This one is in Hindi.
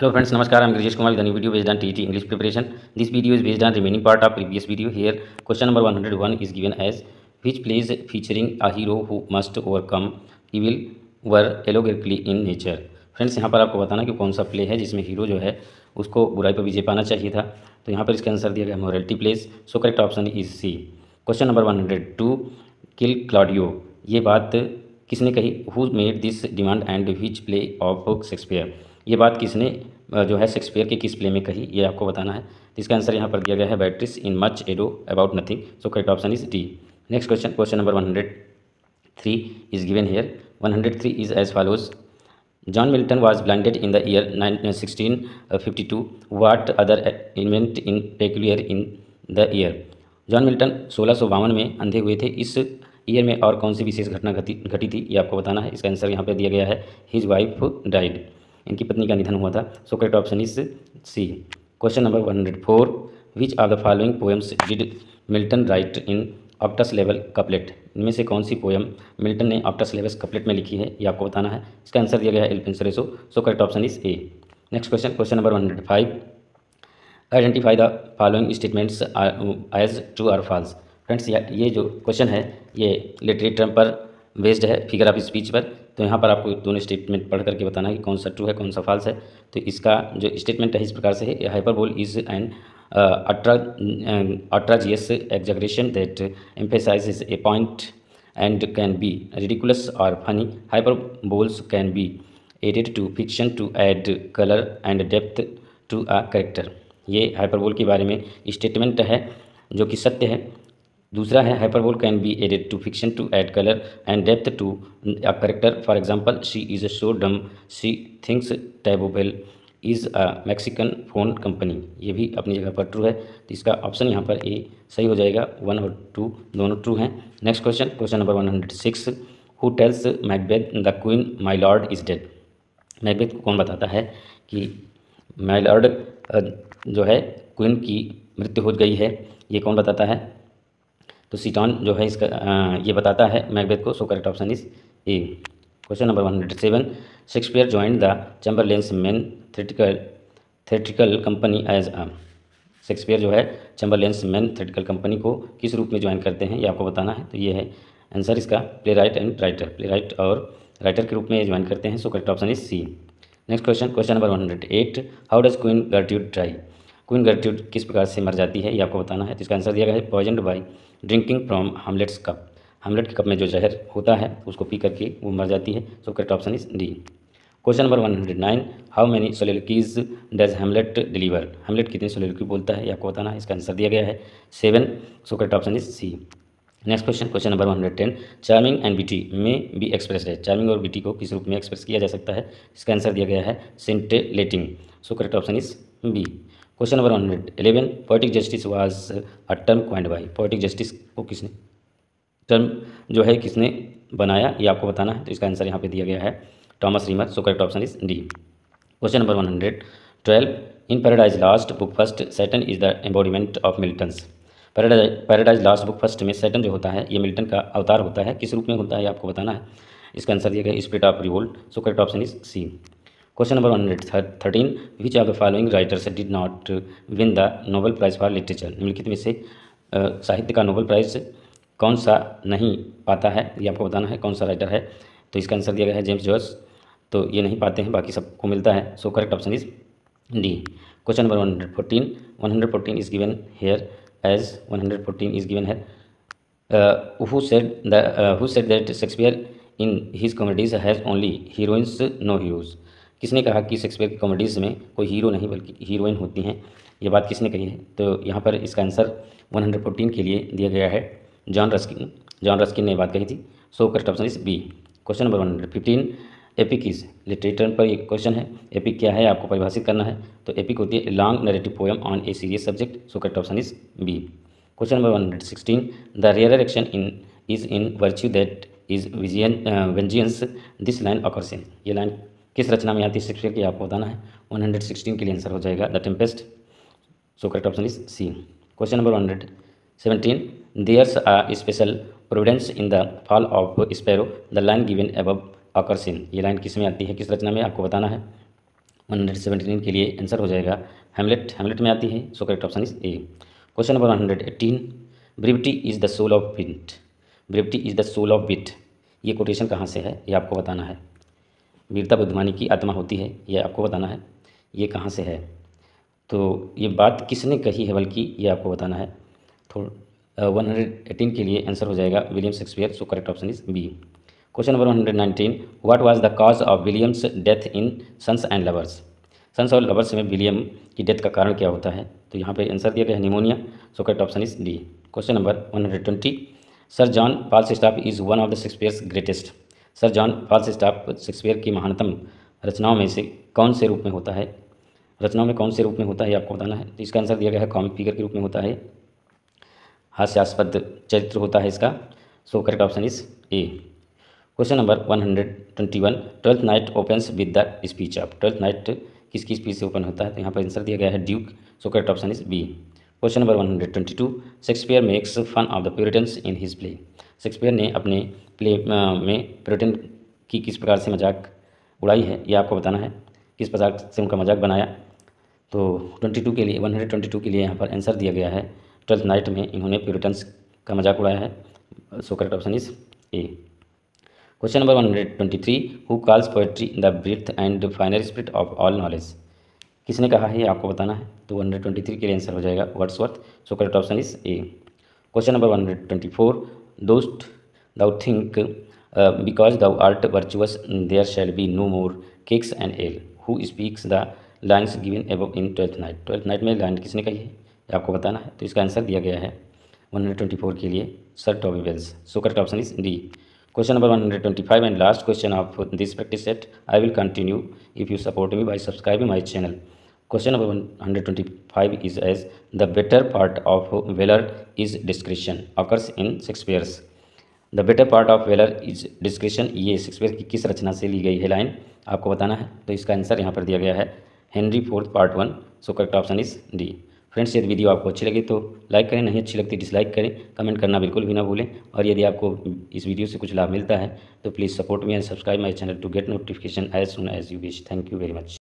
हेलो फ्रेंड्स नमस्कार आम Grajesh Kumar Dhani video based on T English preparation this video is based on remaining part of previous video here question number 101 is given as which plays featuring a hero who must overcome evil were allegorically in nature friends यहाँ पर आपको बताना कि कौन सा प्ले है जिसमें हीरो जो है उसको बुराई पर विजय पाना चाहिए था तो यहाँ पर इसका आंसर दिया गया morality plays so correct option is C question number one kill Claudio ये बात किसने कही who made this demand and which play of Shakespeare ये बात किसने जो है शेक्सपियर के किस प्ले में कही ये आपको बताना है इसका आंसर यहाँ पर दिया गया है Beatrice in Much Ado About Nothing so correct option is D next question question number one hundred three is given here one hundred three is as follows John blinded in the year nine sixteen fifty two what other invent in peculiar in the year John Milton सोलह सौ बावन में अंधे हुए थे इस ईयर में और कौन सी विशेष घटना घटी घटी थी ये आपको बताना है इसका आंसर यहाँ पर दिया गया है हिज वाइफ डाइड इनकी पत्नी का निधन हुआ था so correct option is C question number one hundred four which are the following poems did Milton write in octosyllabic couplet इनमें से कौन सी पोएम मिल्टन ने ऑप्टस लेवल कपलेट में लिखी है ये आपको बताना है इसका आंसर दिया गया है Il Penseroso so correct option is A next question question number one hundred five identify the following statements as true or false friends ये जो क्वेश्चन है ये लिटरेट टर्म पर बेस्ड है फिगर ऑफ स्पीच पर तो यहाँ पर आपको दोनों स्टेटमेंट पढ़ करके बताना है कि कौन सा ट्रू है कौन सा फॉल्स है तो इसका जो स्टेटमेंट है इस प्रकार से है हाइपरबोल इज एन अट्रा outrageous exaggeration that emphasise a point can be be और funny hyperboles can be added to fiction to add colour and depth to a character ये हाइपरबोल के बारे में स्टेटमेंट है जो कि सत्य है दूसरा है hyperbole can be added to fiction to add colour and depth to a character for example she is a so dumb she thinks Taco Bell is a Mexican phone company ये भी अपनी जगह पर ट्रू है तो इसका ऑप्शन यहाँ पर ए सही हो जाएगा वन और टू दोनों ट्रू हैं next question question number one hundred six who tells Macbeth the queen my lord is dead Macbeth को कौन बताता है कि माई लॉर्ड जो है क्वीन की मृत्यु हो गई है ये कौन बताता है तो सीटॉन जो है इसका आ, ये बताता है मैकबेथ को so correct option is A question number one hundred seven Shakespeare join the Chamberlain's man theatrical theatrical company as a Shakespeare जो है चैम्बरलेंस मैन थेटिकल कंपनी को किस रूप में ज्वाइन करते हैं ये आपको बताना है तो ये है आंसर इसका playwright and writer playwright और राइटर के रूप में ज्वाइन करते हैं so correct option is C next question question number one hundred eight how does Queen गर्ट्यूड ट्राई क्वीन ग्रेटिट्यूड किस प्रकार से मर जाती है ये आपको बताना है तो इसका आंसर दिया गया है poison by drinking from Hamlet's cup Hamlet के कप में जो जहर होता है उसको पी करके वो मर जाती है so correct option is D question number one hundred nine how many soliloquies does Hamlet deliver Hamlet कितनी सोलिलकी बोलता है ये आपको बताना है इसका आंसर दिया गया है seven so correct option is C next question question number one hundred ten charming and beauty में बी एक्सप्रेस है चार्मिंग और बीटी को किस रूप में एक्सप्रेस किया जा सकता है इसका आंसर दिया गया है scintillating so correct option is B question number one hundred eleven poetic justice was a term coined by poetic justice को किसने टर्म जो है किसने बनाया ये आपको बताना है तो इसका आंसर यहाँ पे दिया गया है Thomas Rymer so correct option is D question number one hundred twelve in Paradise Lost book first Satan is the embodiment of Milton's Paradise Paradise Lost book first में सेटन जो होता है ये मिल्टन का अवतार होता है किस रूप में होता है ये आपको बताना है इसका आंसर दिया गया spirit of revolt so correct option is C question number one hundred thirteen which are the following writers did not win the Nobel prize for literature निम्नलिखित में से साहित्य का नोबल प्राइज़ कौन सा नहीं पाता है ये आपको बताना है कौन सा राइटर है तो इसका आंसर दिया गया है जेम्स जोस तो ये नहीं पाते हैं बाकी सबको मिलता है so correct option is D question number one hundred fourteen one hundred fourteen is given here as one hundred fourteen is given है who said the who said that Shakespeare in his comedies has only heroines no heroes किसने कहा कि शेक्सपियर की कॉमेडीज़ में कोई हीरो नहीं बल्कि हीरोइन होती हैं ये बात किसने कही है तो यहाँ पर इसका आंसर 114 के लिए दिया गया है जॉन रस्किन जॉन रस्किन ने बात कही थी so correct option is B question number one hundred fifteen epic is literature पर एक क्वेश्चन है एपिक क्या है आपको परिभाषित करना है तो एपिक होती है long narrative poem on a serious subject so correct option is B question number one hundred sixteen the rarer action in is in virtue that is vision vengeance this line occurs in ये लाइन किस रचना में आती है शेक्सपियर की आपको बताना है वन हंड्रेड सिक्सटीन के लिए आंसर हो जाएगा the Tempest so correct option is C question number one hundred seventeen there's are special providence in the fall of sparrow the line given above occurs in ये लाइन किस में आती है किस रचना में आपको बताना है वन हंड्रेड सेवनटीन के लिए आंसर हो जाएगा हेमलेट हेमलेट में आती है so correct option is A question number one hundred eighteen brevity is the soul of wit brevity is the soul of wit ये कोटेशन कहाँ से है ये आपको बताना है वीरता बुद्धमानी की आत्मा होती है यह आपको बताना है ये कहाँ से है तो ये बात किसने कही है बल्कि ये आपको बताना है वन हंड्रेड एटीन के लिए आंसर हो जाएगा William Shakespeare so correct option is B question number one hundred nineteen what was the cause of William's death in Sons and Lovers Sons और लवर्स में विलियम की डेथ का कारण क्या होता है तो यहाँ पे आंसर दिया गया pneumonia so correct option is D question number one hundred twenty sir John Falstaff is one of the Shakespeare's greatest sir John Falstaff Shakespeare की महानतम रचनाओं में से कौन से रूप में होता है रचनाओं में कौन से रूप में होता है आपको बताना है तो इसका आंसर दिया गया है कॉमिक फिगर के रूप में होता है हास्यास्पद चरित्र होता है इसका so correct option is A question number one hundred twenty one Twelfth Night open with the speech of Twelfth Night किसकी स्पीच से ओपन होता है तो यहाँ पर आंसर दिया गया है duke so correct option is B question number one hundred twenty two Shakespeare makes fun of the Puritans in his play Shakespeare ने अपने प्ले में पर्यटन की किस प्रकार से मजाक उड़ाई है यह आपको बताना है किस प्रकार से उनका मजाक बनाया तो 22 के लिए 122 के लिए यहाँ पर आंसर दिया गया है ट्वेल्थ नाइट में इन्होंने प्यूरिटन्स का मजाक उड़ाया है so correct option is A question number 123 who calls poetry the breath and final spirit of all knowledge किसने कहा है ये आपको बताना है तो 123 के लिए आंसर हो जाएगा words so correct option is A question number four dost thou think because thou art virtuous there shall be no more cakes and ale who speaks the lines given above in Twelfth Night Twelfth Night में लाइन किसने कही है आपको बताना है तो इसका आंसर दिया गया है 124 के लिए sir Toby Belch so correct option is D question number 125 and last question of this practice set I will continue if you support me by subscribing my channel hundred twenty five is as the better part of valour is discretion occurs in Shakespeare's the better part of valour is discretion ये शेक्सपियर की किस रचना से ली गई है लाइन आपको बताना है तो इसका आंसर यहाँ पर दिया गया है Henry fourth part one so correct option is D friends यदि वीडियो आपको अच्छी लगी तो लाइक करें नहीं अच्छी लगती डिसलाइक करें कमेंट करना बिल्कुल भी ना भूलें और यदि आपको इस वीडियो से कुछ लाभ मिलता है तो please support me and subscribe my channel to get notification as soon as you wish thank you very much